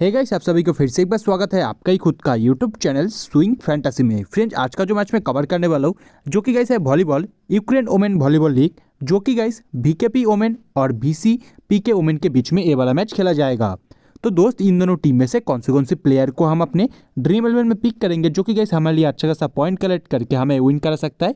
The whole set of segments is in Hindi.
हे गाइस आप सभी को फिर से एक बार स्वागत है आपका ही खुद का यूट्यूब चैनल स्विंग फैंटासी में फ्रेंड्स आज का जो मैच मैं कवर करने वाला हूँ जो कि गाइस है volleyball Ukraine women volleyball league जो कि गाइस बीकेपी ओमेन और बीसी पीके ओमेन के बीच में ये वाला मैच खेला जाएगा तो दोस्त इन दोनों टीम में से कौन से कौन से प्लेयर को हम अपने ड्रीम इलेवन में पिक करेंगे जो कि गाइस हमारे लिए अच्छा खासा पॉइंट कलेक्ट करके हमें विन करा सकता है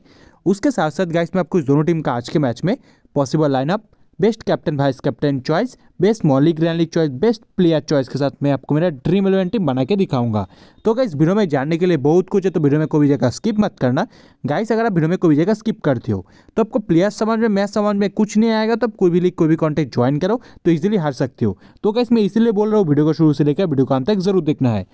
उसके साथ साथ गाइस मैं आपको इस दोनों टीम का आज के मैच में possible lineup best captain vice captain choice best मौलिक grand league choice best player choice के साथ मैं आपको मेरा ड्रीम इलेवन टीम बना के दिखाऊंगा तो इस वीडियो में जानने के लिए बहुत कुछ है तो वीडियो में कोई जगह स्किप मत करना गाइस अगर आप वीडियो में कोई जगह स्किप करते हो तो आपको प्लेयर समझ में मैच समझ में कुछ नहीं आएगा तो आप कोई भी लीग कोई भी कॉन्टेक्ट ज्वाइन करो तो ईजिली हार सकते हो तो गाइस मैं इसीलिए बोल रहा हूँ वीडियो को शुरू से लेकर वीडियो को अंत तक जरूर देखना है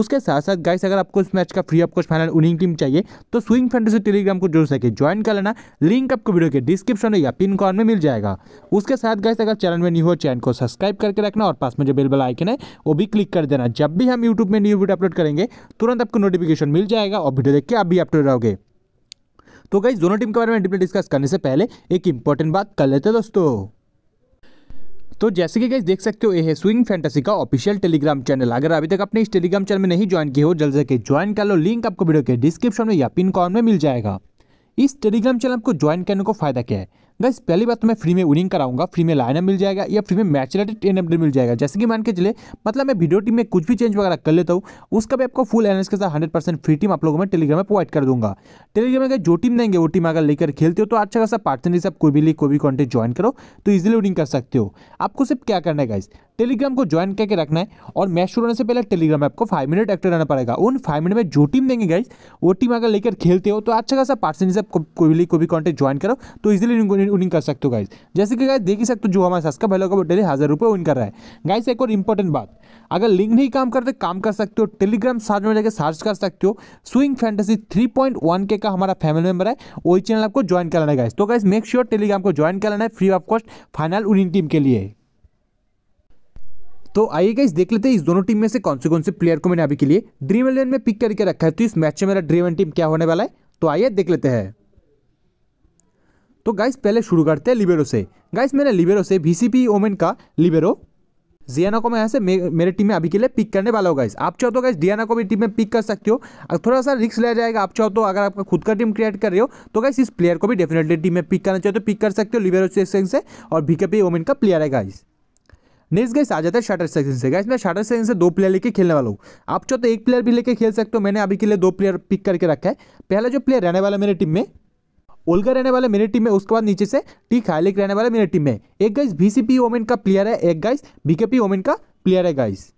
उसके साथ साथ गाइस अगर आपको इस मैच का free of cost final winning team चाहिए तो स्विंग से टेलीग्राम को जरूर सके ज्वाइन कर लेना लिंक आपको वीडियो के डिस्क्रिप्शन या पिन कॉर्न में मिल जाएगा उसके साथ गाइस अगर चैनल में न्यू हो चैनल को सब्सक्राइब करके रखना और पास में जो बेल बेल आइकन है वो भी क्लिक कर देना जब भी हम यूट्यूब में न्यू वीडियो अपलोड करेंगे तुरंत आपको नोटिफिकेशन मिल जाएगा और वीडियो देख के आप भी अपडेट रहोगे तो गाइस दोनों टीम के बारे में डिटेल डिस्कस करने से पहले एक इंपॉर्टेंट बात कर लेते हैं दोस्तों तो जैसे कि देख सकते हो ये है स्विंग फैंटेसी का ऑफिशियल टेलीग्राम चैनल अगर अभी तक आपने इस टेलीग्राम चैनल में नहीं ज्वाइन किया हो जल्द से ज्वाइन कर लो लिंक आपको वीडियो के डिस्क्रिप्शन में या पिन कॉर्न में मिल जाएगा इस टेलीग्राम चैनल को ज्वाइन करने को फ़ायदा क्या है गैस पहली बात तो मैं फ्री में विनिंग कराऊंगा फ्री में लाइनअप मिल जाएगा या फ्री में मैच रिलेटेड टेन अपडेट मिल जाएगा जैसे कि मान के चले मतलब मैं वीडियो टीम में कुछ भी चेंज वगैरह कर लेता हूँ उसका भी आपको फुल एनएस के साथ हंड्रेड परसेंट फ्री टीम आप लोगों में टेलीग्राम में प्रोवाइड कर दूंगा टेलीग्राम में जो टीम देंगे वो टीम अगर लेकर खेलते हो तो अच्छा खासा पार्टनरशिप कोई भी कोई भी कॉन्टेंट ज्वाइन करो तो ईजिली विनिंग कर सकते हो आपको सिर्फ क्या करना है गाइस टेलीग्राम को ज्वाइन करके रखना है और मैच शुरू होने से पहले टेलीग्राम आपको फाइव मिनट एक्टिव रहना पड़ेगा उन फाइव मिनट में जो टीम देंगे गाइज वो टीम अगर लेकर खेलते हो तो अच्छा खासा परसेंटेज आप कोई भी कोई भी कॉन्टेक्ट ज्वाइन करो तो इजीली विनिंग कर सकते हो गाइज जैसे कि गाइज देख ही सकते हो जो हमारे सास का भैलो का डेली हज़ार रुपये विन कर रहा है गाइज एक और इंपॉर्टेंट बात अगर लिंक नहीं काम करते काम कर सकते हो टेलीग्राम सर्च में जाकर सर्च कर सकते हो Swing Fantasy three point one के का हमारा फैमिली मेंबर है वही चैनल आपको ज्वाइन कराना है गाइज तो गाइज मेक श्योर टेलीग्राम को ज्वाइन कराना है free of cost final winning team के लिए तो आइए गाइस देख लेते हैं इस दोनों टीम में से कौन से कौन से प्लेयर को मैंने अभी के लिए ड्रीम इलेवन में पिक करके रखा है तो इस मैच में मेरा ड्रीम टीम क्या होने वाला है तो आइए देख लेते हैं तो गाइस पहले शुरू करते हैं लिबेरो से गाइस मैंने लिबेरो से वीसीपी ओमेन का लिबेरो जियाना को मैं यहाँ से मेरे टीम में अभी के लिए पिक करने वाला हूँ गाइस आप चाहो तो गाइस डियाना को भी टीम में पिक कर सकते हो अगर थोड़ा सा रिस्क लिया जाएगा आप चाहो तो अगर आपका खुद का टीम क्रिएट कर रहे हो तो गाइस इस प्लेयर को भी डेफिनेटली टीम में पिक करना चाहते तो पिक कर सकते हो लिबेरो से और भीकेपी ओमेन का प्लेयर है गाइस नेक्स्ट गैस आ जाता है शटर सेक्शन से गैस मैं शटर सेक्शन से दो प्लेयर लेके खेलने वाला हूँ आप चाहो तो एक प्लेयर भी लेके खेल सकते हो मैंने अभी के लिए दो प्लेयर पिक करके रखा है पहला जो प्लेयर रहने वाला मेरी टीम में ओल्गा रहने वाला मेरी टीम में उसके बाद नीचे से टी खालिक रहने वाला मेरी टीम में एक गाइस बीसीपी ओमेन का प्लेयर है एक गाइस बीकेपी ओमेन का प्लेयर है गाइस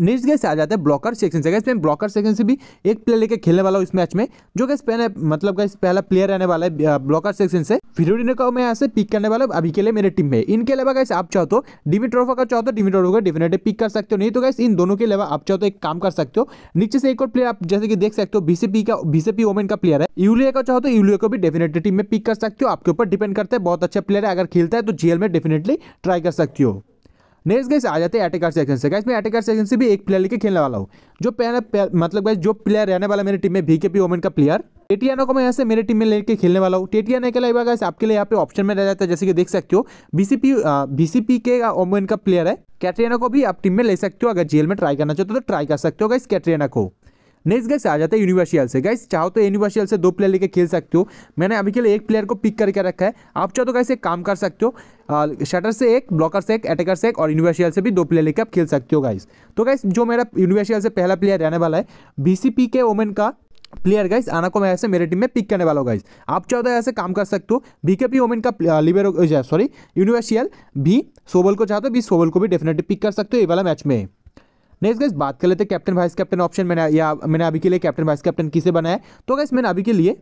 नेक्स्ट गैस आ जाता है ब्लॉकर सेक्शन से गैस मैं ब्लॉकर सेक्शन से भी एक प्लेयर लेकर खेलने वाला हूँ इस मैच में जो गैस पहले मतलब गैस पहला प्लेयर रहने वाला है ब्लॉकर सेक्शन से फिरोडिनो का मैं यहाँ से पिक करने वाला हूँ अभी के लिए मेरे टीम में इनके अलावा गैस आप चाहो तो ट्रोफा का चाहो तो ट्रोफा का डेफिनेटली पिक कर सकते हो नहीं तो गैस इन दोनों के अलावा आप चाहो तो एक काम कर सकते हो नीचे से एक और प्लेयर आप जैसे कि देख सकते हो बीसीपी का बीसीपी वोमेन का प्लेयर है यूलिया का चाहो तो यूलिया को भी डेफिनेटली टीम में पिक कर सकते हो आपके ऊपर डिपेंड करता है बहुत अच्छा प्लेयर है अगर खेलता है तो जीएल में डेफिनेटली ट्राई कर सकती हो नेक्स्ट गैस आ जाते हैं एटेकर सेक्शन से गैस मैं एटेकर सेक्शन से भी एक प्लेयर लेके खेलने वाला हूँ जो पहले मतलब गैस जो प्लेयर रहने वाला मेरी टीम में भी के पी ओमेन का प्लेयर टेटियानो को मैं यहाँ से मेरे टीम में लेके खेलने वाला हूँ टेटियानो के अलावा गैस आपके लिए यहाँ पे ऑप्शन में रह जाता है जैसे कि देख सकते हो बीसीपी बीसीपी के ओमेन का प्लेयर है कैटरियाना को भी आप टीम में ले सकते हो अगर जेल में ट्राई करना चाहते हो तो ट्राई तो कर सकते हो गैस कैटरियाना को नेक्स्ट गैस आ जाता है यूनिवर्सियल से गैस चाहो तो यूनिवर्सियल से दो प्लेयर लेके खेल सकते हो मैंने अभी के लिए एक प्लेयर को पिक करके रखा है आप चाहो तो गैस एक काम कर सकते हो शटर से एक ब्लॉकर से एक अटैकर से एक और यूनिवर्सियल से भी दो प्लेयर लेके आप खेल सकते हो गाइस तो गाइस जो मेरा यूनिवर्सियल से पहला प्लेयर रहने वाला है बीसीपी के ओमेन का प्लेयर गाइस आना को मैं ऐसे मेरे टीम में पिक करने वाला हूँ गाइस आप चाहो तो ऐसे काम कर सकते हो बीकेपी ओमेन का लिबेरो सॉरी यूनिवर्सियल भी सोबल को चाहते हो भी सोबल को भी डेफिनेटली पिक कर सकते हो ये वाला मैच में नेक्स्ट गाइस बात कर लेते कैप्टन वाइस कैप्टन ऑप्शन मैंने या मैंने अभी के लिए कैप्टन वाइस कैप्टन किसे बनाया तो गाइस मैंने अभी के लिए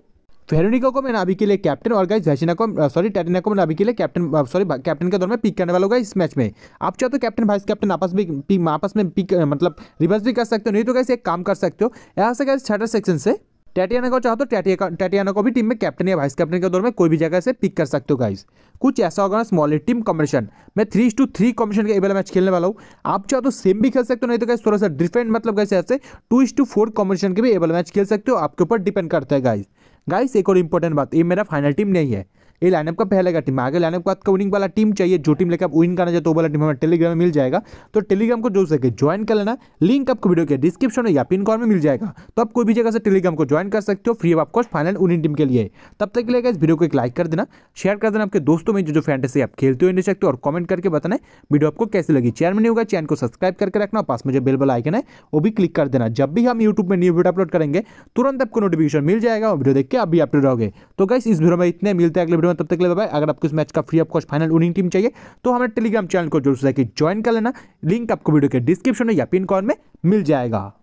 फेरोनिका को मैंने अभी के लिए कैप्टन और गाइस वैसिना को सॉरी uh, टेटिना को मैंने अभी के लिए कैप्टन सॉरी कैप्टन के दौर में पिक करने वाला होगा इस मैच में आप चाहो तो कैप्टन वाइस कैप्टन आपस में आपस में पिक uh, मतलब रिवर्स भी कर सकते हो नहीं तो गाइस एक काम कर सकते हो यहाँ से गाइस छठा सेक्शन से टैटियाना को चाहो तो टैटिया टैटियाना को भी टीम में कैप्टन या वाइस कैप्टन के दौर में कोई भी जगह से पिक कर सकते हो गाइस कुछ ऐसा होगा ना स्मॉल टीम कॉम्बिनेशन मैं थ्री टू थ्री कॉम्बिनेशन का एवेला मैच खेलने वाला हूँ आप चाहो तो सेम भी खेल सकते हो नहीं तो गाइस थोड़ा सा डिफरेंट मतलब गाइस ऐसे टू टू फोर कॉम्बिनेशन के भी एवेला मैच खेल सकते हो आपके ऊपर डिपेंड करता है गाइस गाइस एक और इंपॉर्टेंट बात ये मेरा फाइनल टीम नहीं है ये लाइनअप का पहले का टीम आगे लाइनअप का विनिंग वाला टीम चाहिए जो टीम लेकर आप विन करना चाहते हो वाला टीम हमें टेलीग्राम में मिल जाएगा तो टेलीग्राम को जो सके ज्वाइन कर लेना लिंक आपको वीडियो के डिस्क्रिप्शन में या पिन कॉर्ड में मिल जाएगा तो आप कोई भी जगह से टेलीग्राम को ज्वाइन कर सकते हो free of cost final winning team के लिए तब तक के लिए इस वीडियो को एक लाइक कर देना शेयर कर देना आपके दोस्तों में जो जो फैंटेसी आप खेलते हो नहीं सकते और कमेंट करके बताना वीडियो आपको कैसे लगी चैनल में नहीं होगा चैनल को सब्सक्राइब करके रखना पास में जो बेल बल आइकन है वो भी क्लिक कर देना जब भी हम यूट्यूब में न्यू वीडियो अपलोड करेंगे तुरंत आपको नोटिफिकेशन मिल जाएगा और वीडियो देख के आप भी अपलोड रहोगे तो गाइस इस वीडियो में इतने मिलते हैं अगले वीडियो हूँ तब तक ले बाय अगर आपको इस मैच का free of cost final winning team चाहिए तो हमारे टेलीग्राम चैनल को जरूर से ज्वाइन कर लेना लिंक आपको वीडियो के डिस्क्रिप्शन में या पिन कॉन में मिल जाएगा